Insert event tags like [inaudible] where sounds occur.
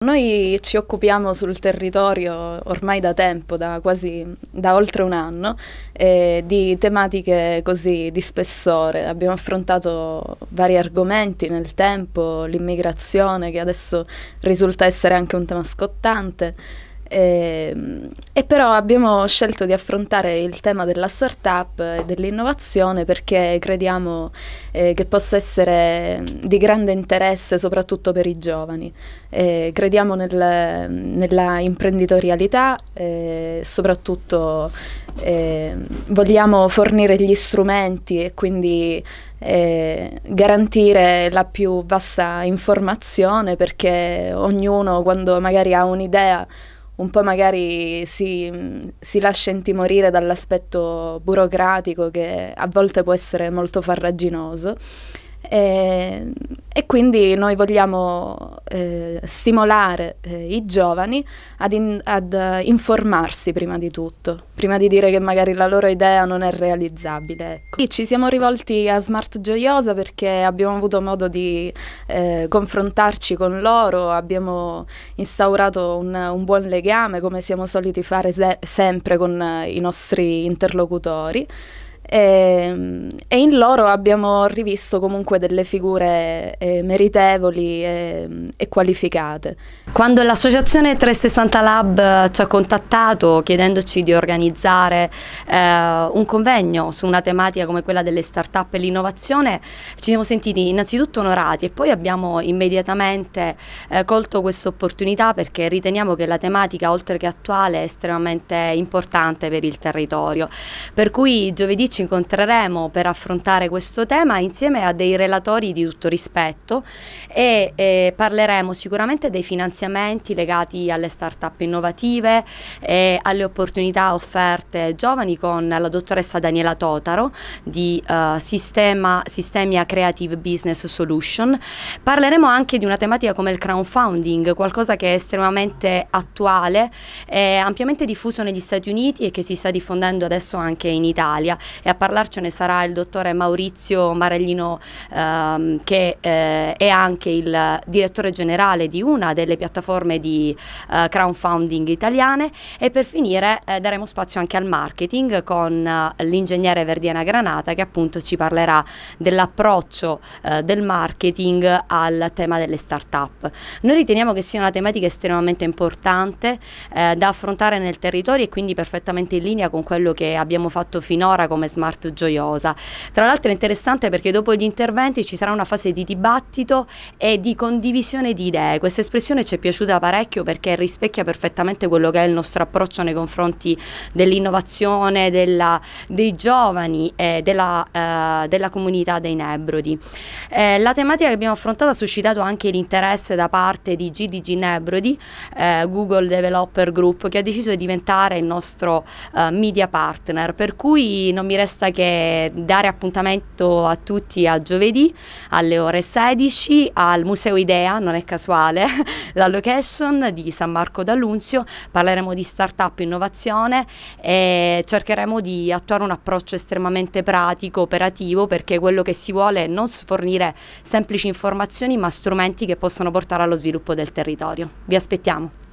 Noi ci occupiamo sul territorio ormai da tempo, da quasi da oltre un anno, eh, di tematiche così di spessore. Abbiamo affrontato vari argomenti nel tempo, l'immigrazione che adesso risulta essere anche un tema scottante. E, ehm, e, però abbiamo scelto di affrontare il tema della startup e dell'innovazione perché crediamo eh, che possa essere mm, di grande interesse soprattutto per i giovani. E eh, crediamo nel, nella imprenditorialità e eh, soprattutto eh, vogliamo fornire gli strumenti e quindi eh, garantire la più vasta informazione perché ognuno quando magari ha un'idea un po' magari si, si lascia intimorire dall'aspetto burocratico che a volte può essere molto farraginoso. E ehm, e quindi noi vogliamo eh, stimolare eh, i giovani ad, in, ad uh, informarsi prima di tutto, prima di dire che magari la loro idea non è realizzabile. Ecco. Ci siamo rivolti a Smart Gioiosa perché abbiamo avuto modo di eh, confrontarci con loro, abbiamo instaurato un, un, buon legame come siamo soliti fare se sempre con eh, i nostri interlocutori. E, ehm, e, in loro abbiamo rivisto comunque delle figure eh, meritevoli e, ehm, e, qualificate. Quando l'associazione 360 Lab eh, ci ha contattato chiedendoci di organizzare eh, un convegno su una tematica come quella delle start-up e l'innovazione, ci siamo sentiti innanzitutto onorati e poi abbiamo immediatamente eh, colto questa opportunità perché riteniamo che la tematica, oltre che attuale, è estremamente importante per il territorio. Per cui giovedì ci ci incontreremo per affrontare questo tema insieme a dei relatori di tutto rispetto e eh, parleremo sicuramente dei finanziamenti legati alle start-up innovative e alle opportunità offerte ai giovani con la dottoressa Daniela Totaro di eh, Sistema, Sistemia Creative Business Solution. Parleremo anche di una tematica come il crowdfunding, qualcosa che è estremamente attuale, e ampiamente diffuso negli Stati Uniti e che si sta diffondendo adesso anche in Italia e a parlarcene sarà il dottore Maurizio Maraglino ehm, che eh, è anche il direttore generale di una delle piattaforme di eh, crowdfunding italiane e per finire eh, daremo spazio anche al marketing con eh, l'ingegnere Verdiana Granata che appunto ci parlerà dell'approccio eh, del marketing al tema delle start-up. Noi riteniamo che sia una tematica estremamente importante eh, da affrontare nel territorio e quindi perfettamente in linea con quello che abbiamo fatto finora come Smart Gioiosa. Tra l'altro è interessante perché dopo gli interventi ci sarà una fase di dibattito e di condivisione di idee. Questa espressione ci è piaciuta parecchio perché rispecchia perfettamente quello che è il nostro approccio nei confronti dell'innovazione, dei giovani e della, eh, della comunità dei Nebrodi. Eh, la tematica che abbiamo affrontato ha suscitato anche l'interesse da parte di GDG Nebrodi, eh, Google Developer Group, che ha deciso di diventare il nostro eh, media partner, per cui non mi resta che dare appuntamento a tutti a giovedì alle ore 16 al Museo Idea, non è casuale, [laughs] la location di San Marco d'Allunzio, parleremo di start-up innovazione e cercheremo di attuare un approccio estremamente pratico, operativo, perché quello che si vuole è non fornire semplici informazioni ma strumenti che possano portare allo sviluppo del territorio. Vi aspettiamo.